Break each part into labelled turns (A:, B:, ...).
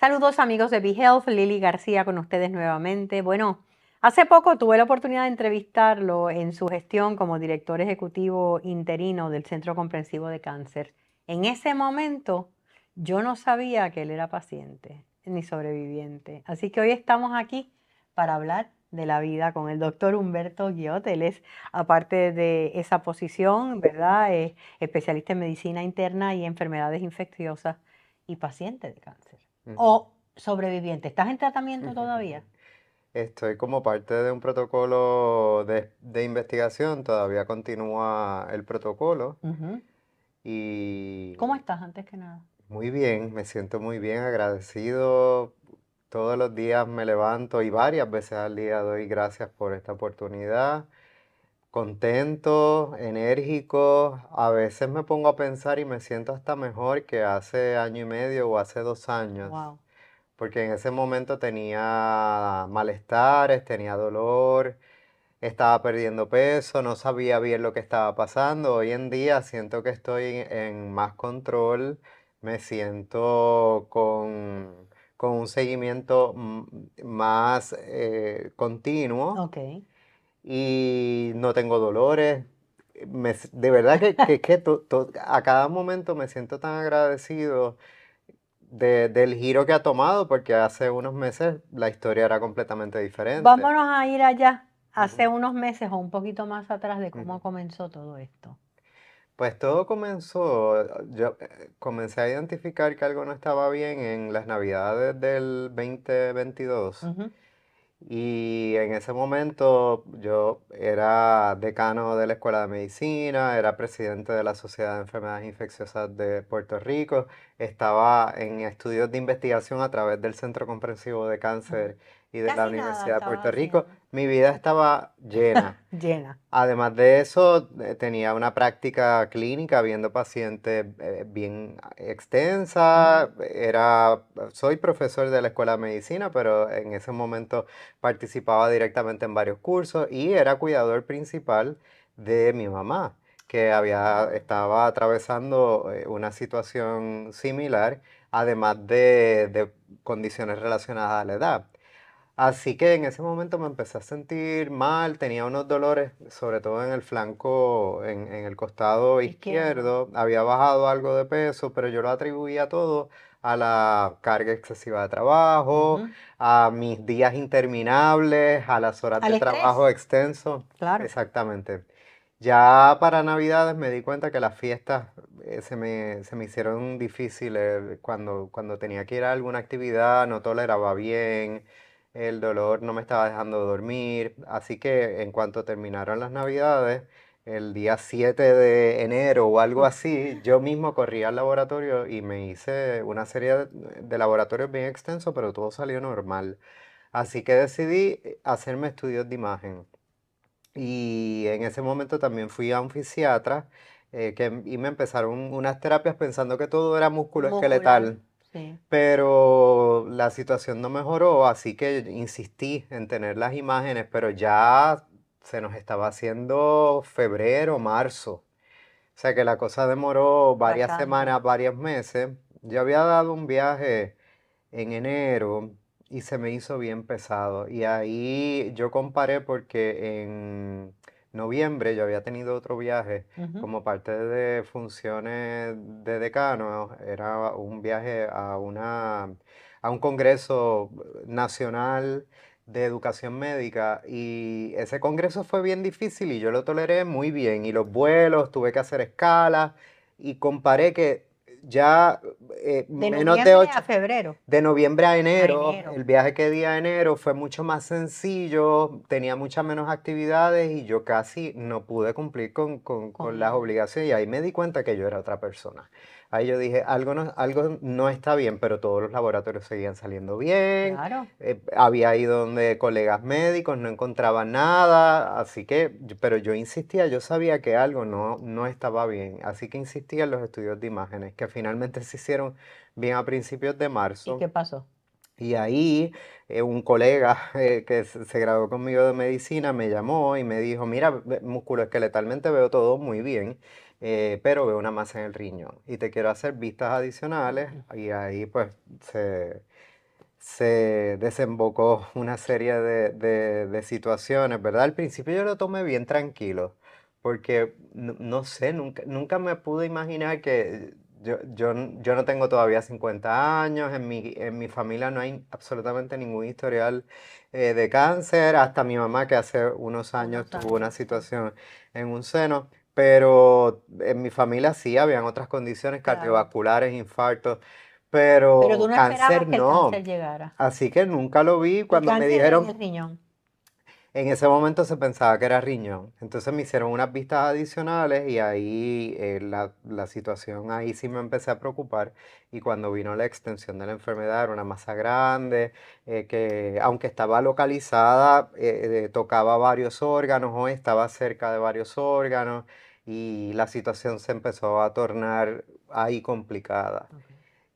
A: Saludos amigos de BeHealth, Lili García con ustedes nuevamente. Bueno, hace poco tuve la oportunidad de entrevistarlo en su gestión como director ejecutivo interino del Centro Comprensivo de Cáncer. En ese momento yo no sabía que él era paciente ni sobreviviente. Así que hoy estamos aquí para hablar de la vida con el doctor Humberto Guiot. Él es, aparte de esa posición, ¿verdad? Es especialista en medicina interna y enfermedades infecciosas y paciente de cáncer o sobreviviente. ¿Estás en tratamiento todavía?
B: Estoy como parte de un protocolo de, investigación, todavía continúa el protocolo. y
A: ¿Cómo estás antes que nada?
B: Muy bien, me siento muy bien, agradecido. Todos los días me levanto y varias veces al día doy gracias por esta oportunidad contento, enérgico. A veces me pongo a pensar y me siento hasta mejor que hace año y medio o hace dos años. Porque en ese momento tenía malestares, tenía dolor, estaba perdiendo peso, no sabía bien lo que estaba pasando. Hoy en día siento que estoy en más control, me siento con, un seguimiento más eh, continuo y no tengo dolores. de verdad que, a cada momento me siento tan agradecido del giro que ha tomado, porque hace unos meses la historia era completamente diferente. Vámonos
A: a ir allá, hace unos meses o un poquito más atrás de cómo comenzó todo esto.
B: Pues todo comenzó, yo eh, comencé a identificar que algo no estaba bien en las navidades del 2022. Y en ese momento yo era decano de la Escuela de Medicina, era presidente de la Sociedad de Enfermedades Infecciosas de Puerto Rico, estaba en estudios de investigación a través del Centro Comprensivo de Cáncer y de la Universidad de Puerto Rico. Mi vida estaba llena. llena. Además de eso, eh, tenía una práctica clínica viendo pacientes eh, bien extensa. Era, soy profesor de la Escuela de Medicina, pero en ese momento participaba directamente en varios cursos y era cuidador principal de mi mamá que había, estaba atravesando eh, una situación similar, además de, de, condiciones relacionadas a la edad. Así que en ese momento me empecé a sentir mal, tenía unos dolores, sobre todo en el flanco, en, el costado izquierdo. Había bajado algo de peso, pero yo lo atribuía todo a la carga excesiva de trabajo, a mis días interminables, a las horas de trabajo extenso. Claro. Exactamente. Ya para Navidades me di cuenta que las fiestas eh, se, me, hicieron difíciles. Cuando, cuando tenía que ir a alguna actividad no toleraba bien el dolor no me estaba dejando dormir, así que en cuanto terminaron las navidades, el día 7 de enero o algo así, yo mismo corrí al laboratorio y me hice una serie de laboratorios bien extenso, pero todo salió normal. Así que decidí eh, hacerme estudios de imagen. Y en ese momento también fui a un fisiatra eh, que, y me empezaron unas terapias pensando que todo era músculo, esqueletal. Pero la situación no mejoró, así que insistí en tener las imágenes, pero ya se nos estaba haciendo febrero, marzo. O sea que la cosa demoró varias semanas, varios meses. Yo había dado un viaje en enero y se me hizo bien pesado. Y ahí yo comparé porque en noviembre yo había tenido otro viaje como parte de funciones de decano. Era un viaje a, una, a un congreso nacional de educación médica y ese congreso fue bien difícil y yo lo toleré muy bien y los vuelos, tuve que hacer escalas y comparé que ya eh, de menos A febrero. De noviembre a enero, El viaje que di a enero fue mucho más sencillo, tenía muchas menos actividades y yo casi no pude cumplir con, las obligaciones. Y ahí me di cuenta que yo era otra persona. Ahí yo dije, algo no, algo no está bien, pero todos los laboratorios seguían saliendo bien. Eh, había ido donde colegas médicos, no encontraba nada, así que, pero yo insistía, yo sabía que algo no, no estaba bien, así que insistía en los estudios de imágenes, que finalmente se hicieron bien a principios de marzo. ¿Y qué pasó? Y ahí eh, un colega eh, que se graduó conmigo de medicina me llamó y me dijo, mira, musculoesqueletalmente veo todo muy bien, eh, pero veo una masa en el riñón y te quiero hacer vistas adicionales y ahí pues se, se desembocó una serie de, de, situaciones, ¿verdad? Al principio yo lo tomé bien tranquilo porque no, sé, nunca, nunca me pude imaginar que yo, yo, yo, no tengo todavía 50 años, en mi, en mi familia no hay absolutamente ningún historial eh, de cáncer, hasta mi mamá que hace unos años tuvo una situación en un seno. Pero en mi familia sí habían otras condiciones cardiovasculares, infartos. Pero, cáncer no. Así que nunca lo vi cuando me dijeron. En ese momento se pensaba que era riñón. Entonces me hicieron unas vistas adicionales y ahí eh, la, situación ahí sí me empecé a preocupar. Y cuando vino la extensión de la enfermedad, era una masa grande, eh, que aunque estaba localizada, eh, tocaba varios órganos o estaba cerca de varios órganos. Y la situación se empezó a tornar ahí complicada.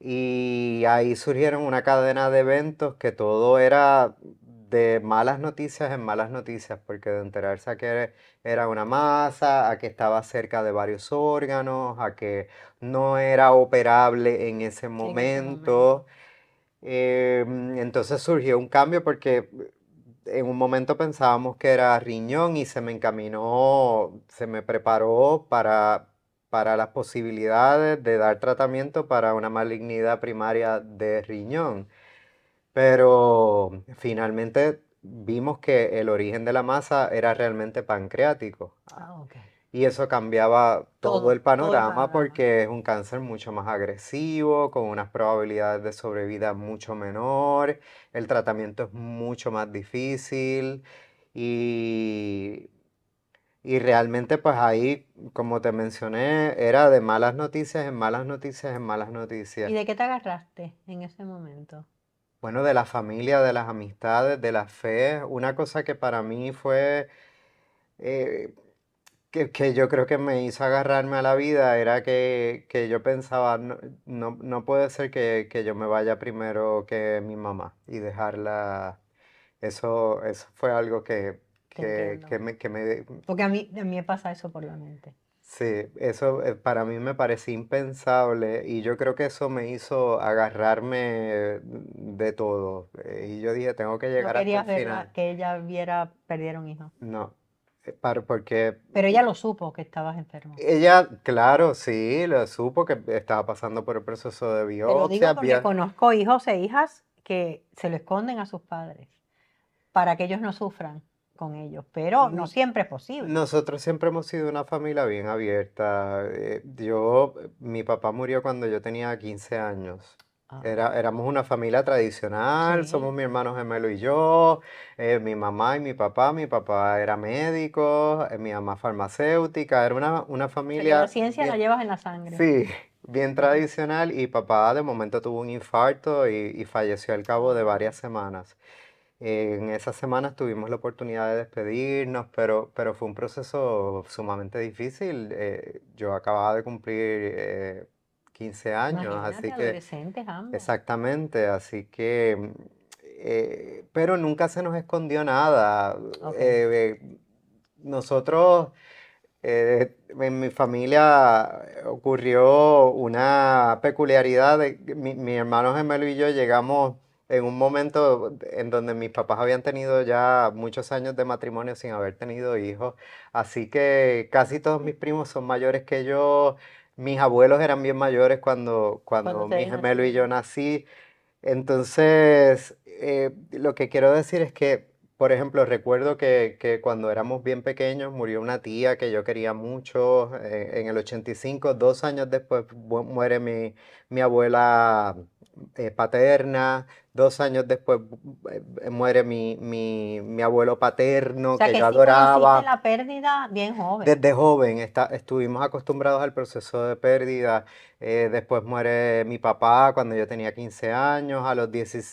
B: Y ahí surgieron una cadena de eventos que todo era de malas noticias en malas noticias, porque de enterarse a que era una masa, a que estaba cerca de varios órganos, a que no era operable en ese momento. Em, entonces surgió un cambio porque en un momento pensábamos que era riñón y se me encaminó, se me preparó para, para las posibilidades de dar tratamiento para una malignidad primaria de riñón pero finalmente vimos que el origen de la masa era realmente pancreático. Ah, Y eso cambiaba todo, el panorama porque es un cáncer mucho más agresivo, con unas probabilidades de sobrevida mucho menor, el tratamiento es mucho más difícil y, y realmente pues ahí, como te mencioné, era de malas noticias en malas noticias en malas noticias. ¿Y de
A: qué te agarraste en ese momento?
B: bueno, de la familia, de las amistades, de la fe. Una cosa que para mí fue, eh, que, yo creo que me hizo agarrarme a la vida, era que, yo pensaba, no, no, puede ser que, yo me vaya primero que mi mamá y dejarla. Eso, eso fue algo que, me, que me...
A: Porque a mí, a mí me pasa eso por la mente.
B: Sí, eso eh, para mí me parece impensable y yo creo que eso me hizo agarrarme de todo. Eh, y yo dije, tengo que llegar hasta el a-
A: que ella viera perdieron un hijo.
B: No, eh, porque
A: Pero ella lo supo que estabas enfermo.
B: ella, claro, sí, lo supo que estaba pasando por el proceso de Te lo digo porque
A: conozco hijos e hijas que se lo esconden a sus padres para que ellos no sufran con ellos, pero no siempre es posible.
B: Nosotros siempre hemos sido una familia bien abierta. Eh, yo, mi papá murió cuando yo tenía 15 años. Ah. Era, éramos una familia tradicional, somos mi hermano gemelo y yo, eh, mi mamá y mi papá, mi papá era médico, eh, mi mamá farmacéutica, era una, una familia... la ciencia la
A: llevas en la sangre. Sí,
B: bien tradicional y papá de momento tuvo un infarto y, y falleció al cabo de varias semanas. En esas semanas tuvimos la oportunidad de despedirnos, pero, pero fue un proceso sumamente difícil. Eh, yo acababa de cumplir 15 eh, años, así adolescentes, que... Exactamente, así que... Mm, eh, pero nunca se nos escondió nada. nosotros... en mi familia ocurrió una peculiaridad de mi, mi, hermano gemelo y yo llegamos en un momento en donde mis papás habían tenido ya muchos años de matrimonio sin haber tenido hijos, así que casi todos mis primos son mayores que yo, mis abuelos eran bien mayores cuando, cuando, mi gemelo y yo nací, entonces eh, lo que quiero decir es que, por ejemplo, recuerdo que, cuando éramos bien pequeños murió una tía que yo quería mucho, eh, en el 85, dos años después muere mi, mi abuela eh, paterna, dos años después eh, eh, muere mi, mi, abuelo paterno que, que, yo sí adoraba. la
A: pérdida bien joven.
B: Desde joven está, estuvimos acostumbrados al proceso de pérdida. después muere mi papá cuando yo tenía 15 años, a los,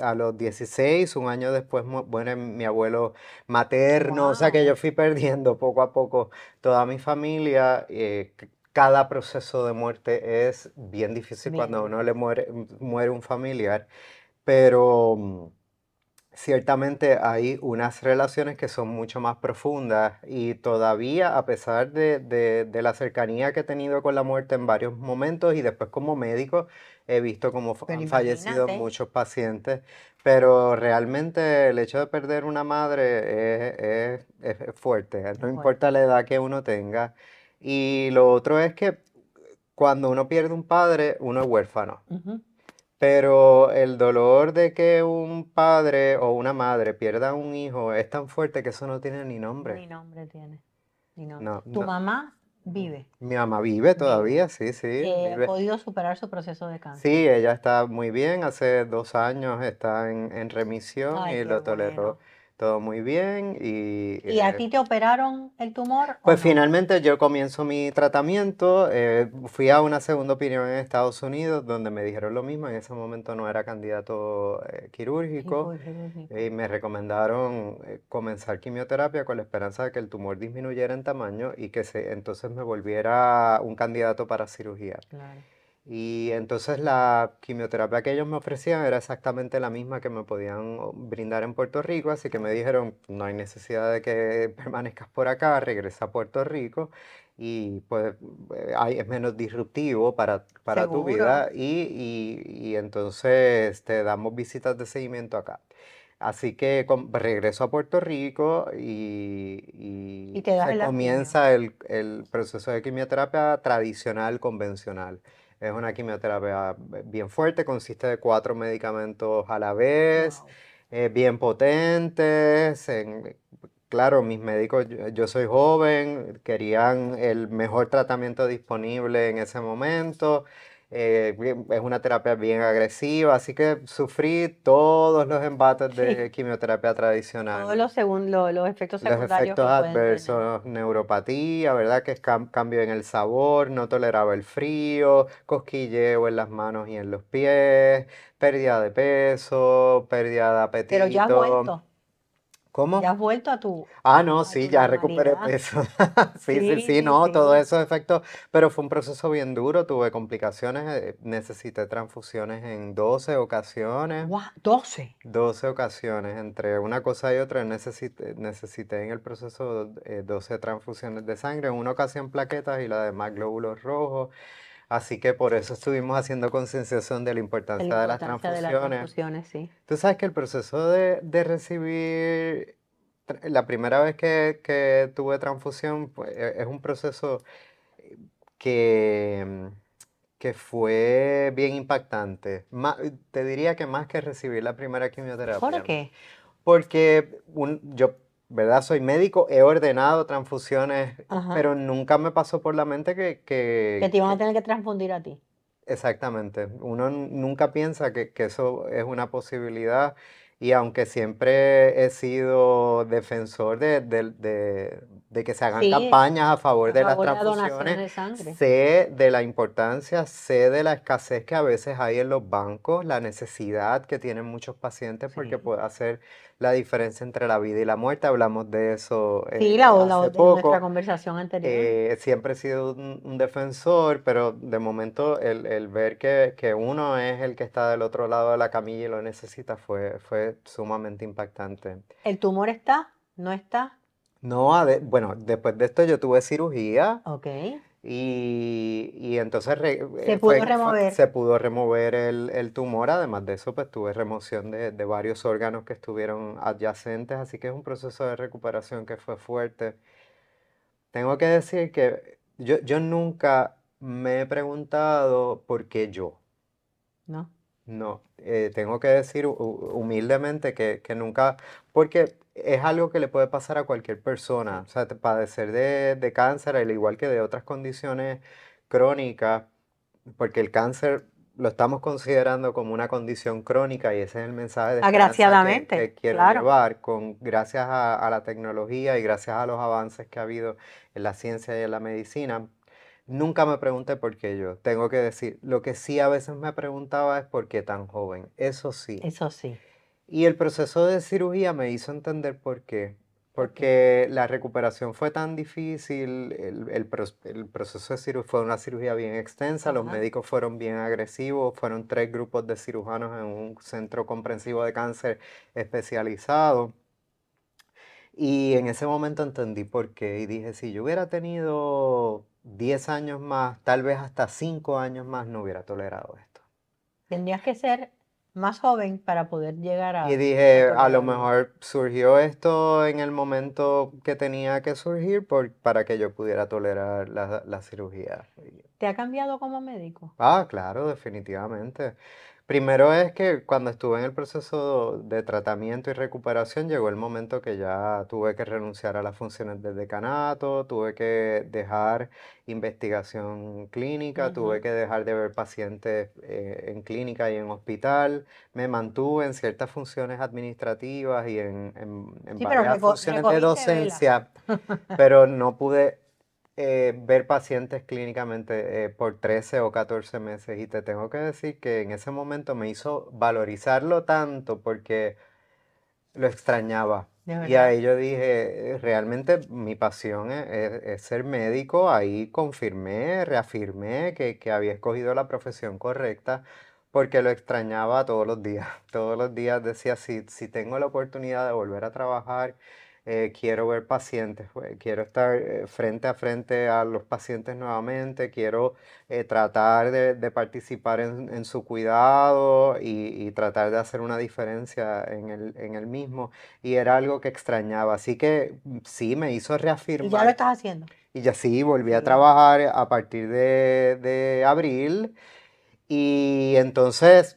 B: a los 16, un año después muere mi abuelo materno. O sea que yo fui perdiendo poco a poco toda mi familia. Eh, cada proceso de muerte es bien difícil cuando uno le muere, muere un familiar, pero mm, ciertamente hay unas relaciones que son mucho más profundas y todavía a pesar de, de, la cercanía que he tenido con la muerte en varios momentos y después como médico he visto como han fallecido muchos pacientes, pero realmente el hecho de perder una madre es, fuerte, no importa la edad que uno tenga. Y lo otro es que cuando uno pierde un padre, uno es huérfano. Pero el dolor de que un padre o una madre pierda un hijo es tan fuerte que eso no tiene ni nombre. Ni
A: nombre tiene. tu mamá vive.
B: Mi mamá vive todavía, sí, sí. ha podido
A: superar su proceso de
B: cáncer. Sí, ella está muy bien. Hace dos años está en, remisión y lo toleró todo muy bien. ¿Y, ¿Y a eh, ti
A: te operaron el tumor?
B: Pues finalmente yo comienzo mi tratamiento, eh, fui a una segunda opinión en Estados Unidos donde me dijeron lo mismo, en ese momento no era candidato eh, quirúrgico y me recomendaron comenzar quimioterapia con la esperanza de que el tumor disminuyera en tamaño y que se, entonces me volviera un candidato para cirugía. Claro. Y entonces la quimioterapia que ellos me ofrecían era exactamente la misma que me podían brindar en Puerto Rico, así que me dijeron, no hay necesidad de que permanezcas por acá, regresa a Puerto Rico y pues eh, es menos disruptivo para, tu vida y, y, entonces te damos visitas de seguimiento acá. Así que regreso a Puerto Rico y, y, comienza el proceso de quimioterapia tradicional, convencional. Es una quimioterapia bien fuerte, consiste de cuatro medicamentos a la vez, eh, bien potentes. claro, mis médicos, yo soy joven, querían el mejor tratamiento disponible en ese momento. Eh, es una terapia bien agresiva, así que sufrí todos los embates de quimioterapia tradicional. Todos
A: los, según, los efectos secundarios. Los efectos adversos,
B: neuropatía, ¿verdad? Que es cambio en el sabor, no toleraba el frío, cosquilleo en las manos y en los pies, pérdida de peso, pérdida de apetito. Pero ya cuento. ¿Cómo?
A: Ya has vuelto a tu.
B: Ah, no, sí, ya recuperé peso. sí, sí, sí, no, todo todos esos efectos. Pero fue un proceso bien duro, tuve complicaciones, eh, necesité transfusiones en 12 ocasiones. doce ¿12? 12 ocasiones, entre una cosa y otra, necesité, en el proceso 12 eh, transfusiones de sangre, en una ocasión plaquetas y la demás glóbulos rojos. Así que por eso estuvimos haciendo concienciación de la importancia, de las transfusiones. Tú sabes que el proceso de, recibir, la primera vez que, tuve transfusión, pues, e, es un proceso que, fue bien impactante. te diría que más que recibir la primera quimioterapia. ¿Por qué? Porque yo ¿verdad? Soy médico, he ordenado transfusiones, pero nunca me pasó por la mente que... Que, te iban a
A: tener que transfundir a ti.
B: Exactamente. Uno nunca piensa que, eso es una posibilidad y aunque siempre he sido defensor de, de que se hagan campañas a favor de las transfusiones. sé de la importancia, sé de la escasez que a veces hay en los bancos, la necesidad que tienen muchos pacientes porque puede hacer la diferencia entre la vida y la muerte. Hablamos de eso eh, sí, la, nuestra
A: conversación anterior.
B: Eh, siempre he sido un, un, defensor, pero de momento el, el ver que, que, uno es el que está del otro lado de la camilla y lo necesita fue, fue sumamente impactante.
A: ¿El tumor está? ¿No está?
B: No, bueno, después de esto yo tuve cirugía. Ok. Y, entonces... se eh, pudo remover. Se pudo remover el, tumor. Además de eso, pues tuve remoción de, varios órganos que estuvieron adyacentes. Así que es un proceso de recuperación que fue fuerte. Tengo que decir que yo, yo nunca me he preguntado por qué yo. ¿No? No, eh, tengo que decir humildemente que, nunca, porque es algo que le puede pasar a cualquier persona, o sea, padecer de, cáncer, al igual que de otras condiciones crónicas, porque el cáncer lo estamos considerando como una condición crónica y ese es el mensaje de que, quiero llevar, con, gracias a la tecnología y gracias a los avances que ha habido en la ciencia y en la medicina, Nunca me pregunté por qué yo, tengo que decir. Lo que sí a veces me preguntaba es por qué tan joven. Eso sí. Eso sí. Y el proceso de cirugía me hizo entender por qué. Porque la recuperación fue tan difícil, el, proceso de cirugía fue una cirugía bien extensa, los médicos fueron bien agresivos, fueron tres grupos de cirujanos en un centro comprensivo de cáncer especializado. Y en ese momento entendí por qué y dije, si yo hubiera tenido 10 años más, tal vez hasta 5 años más, no hubiera tolerado esto.
A: Tendrías que ser más joven para poder llegar a... Y dije, a, lo
B: mejor surgió esto en el momento que tenía que surgir por, para que yo pudiera tolerar la, la cirugía.
A: ¿Te ha cambiado como médico?
B: Ah, claro, definitivamente. Primero es que cuando estuve en el proceso de tratamiento y recuperación llegó el momento que ya tuve que renunciar a las funciones de decanato, tuve que dejar investigación clínica, tuve que dejar de ver pacientes eh, en clínica y en hospital, me mantuve en ciertas funciones administrativas y en, varias funciones de docencia, pero no pude eh, ver pacientes clínicamente eh, por 13 o 14 meses y te tengo que decir que en ese momento me hizo valorizarlo tanto porque lo extrañaba. Y ahí yo dije, eh, realmente mi pasión e, e, es, ser médico, ahí confirmé, reafirmé que, había escogido la profesión correcta porque lo extrañaba todos los días. Todos los días decía, si, si tengo la oportunidad de volver a trabajar eh, quiero ver pacientes, pues, quiero estar eh, frente a frente a los pacientes nuevamente, quiero eh, tratar de, participar en, su cuidado y, tratar de hacer una diferencia en el, en el, mismo. Y era algo que extrañaba, así que mm, sí, me hizo reafirmar. ¿Y ya lo estás haciendo? Y ya sí, volví a trabajar a partir de, de abril. Y entonces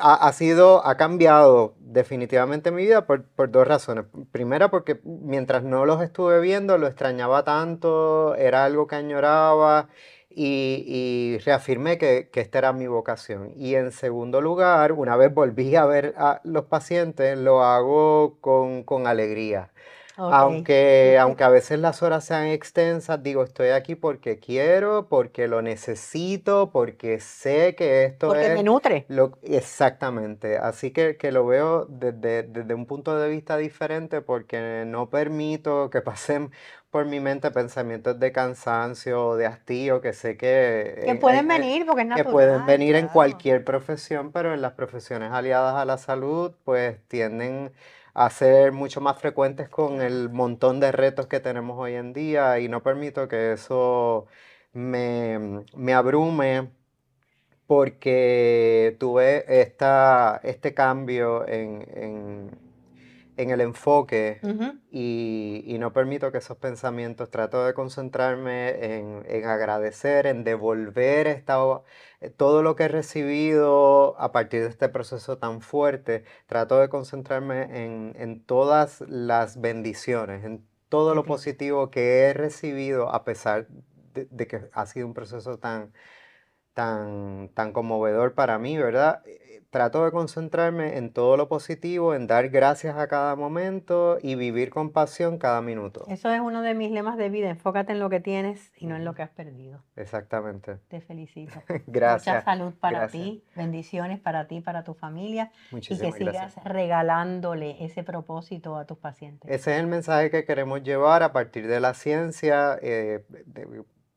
B: ha, sido, ha cambiado definitivamente mi vida por, por, dos razones. Primera, porque mientras no los estuve viendo, lo extrañaba tanto, era algo que añoraba y, y reafirmé que, que, esta era mi vocación. Y en segundo lugar, una vez volví a ver a los pacientes, lo hago con, con alegría. Aunque, aunque a veces las horas sean extensas, digo, estoy aquí porque quiero, porque lo necesito, porque sé que esto es... me nutre. exactamente. Así que, lo veo desde, un punto de vista diferente porque no permito que pasen por mi mente pensamientos de cansancio, de hastío, que sé que... Que eh, pueden eh, eh,
A: venir, porque es natural. Que pueden
B: venir en cualquier profesión, pero en las profesiones aliadas a la salud, pues tienden a ser mucho más frecuentes con el montón de retos que tenemos hoy en día y no permito que eso me, abrume porque tuve esta, este cambio en en el enfoque y, no permito que esos pensamientos, trato de concentrarme en, agradecer, en devolver esta, eh, todo lo que he recibido a partir de este proceso tan fuerte, trato de concentrarme en, todas las bendiciones, en todo lo positivo que he recibido a pesar de que ha sido un proceso tan, tan, tan conmovedor para mí, ¿verdad? Eh, trato de concentrarme en todo lo positivo, en dar gracias a cada momento y vivir con pasión cada minuto.
A: Eso es uno de mis lemas de vida, enfócate en lo que tienes y no en lo que has perdido.
B: Exactamente.
A: Te felicito. gracias. Mucha salud para ti, bendiciones para ti, para tu familia Muchísimas y que sigas regalándole ese propósito a tus pacientes.
B: Ese es el mensaje que queremos llevar a partir de la ciencia, eh,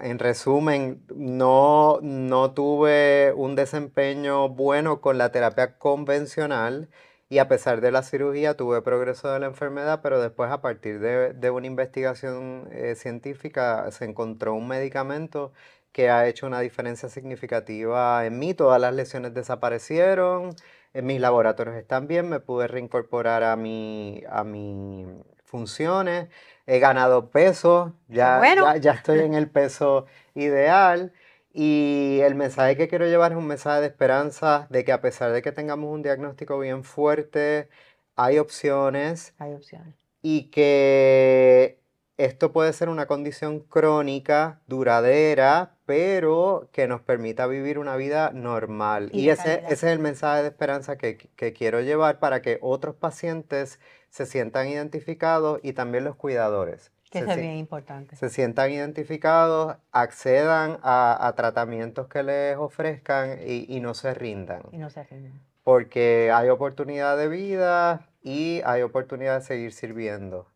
B: en resumen, no, no tuve un desempeño bueno con la terapia convencional y a pesar de la cirugía tuve progreso de la enfermedad, pero después a partir de, de una investigación eh, científica se encontró un medicamento que ha hecho una diferencia significativa en mí. Todas las lesiones desaparecieron, en mis laboratorios están bien, me pude reincorporar a mi, a mi funciones, he ganado peso, ya, ya estoy en el peso ideal. Y el mensaje que quiero llevar es un mensaje de esperanza, de que a pesar de que tengamos un diagnóstico bien fuerte, hay opciones. Hay opciones. Y que esto puede ser una condición crónica, duradera, pero que nos permita vivir una vida normal. Y, ese, es el mensaje de esperanza que, quiero llevar para que otros pacientes se sientan identificados y también los cuidadores. Que es importante. Se sientan identificados, accedan a, tratamientos que les ofrezcan y no se rindan. Y no se rindan. Porque hay oportunidad de vida y hay oportunidad de seguir sirviendo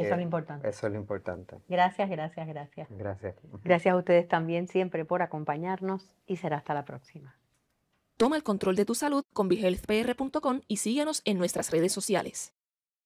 B: eso es lo eh, importante. Eso lo importante.
A: Gracias, gracias, gracias. Gracias. Gracias a ustedes también siempre por acompañarnos y será hasta la próxima.
B: Toma el control de tu salud con BeHealthPR.com y síguenos en nuestras redes sociales.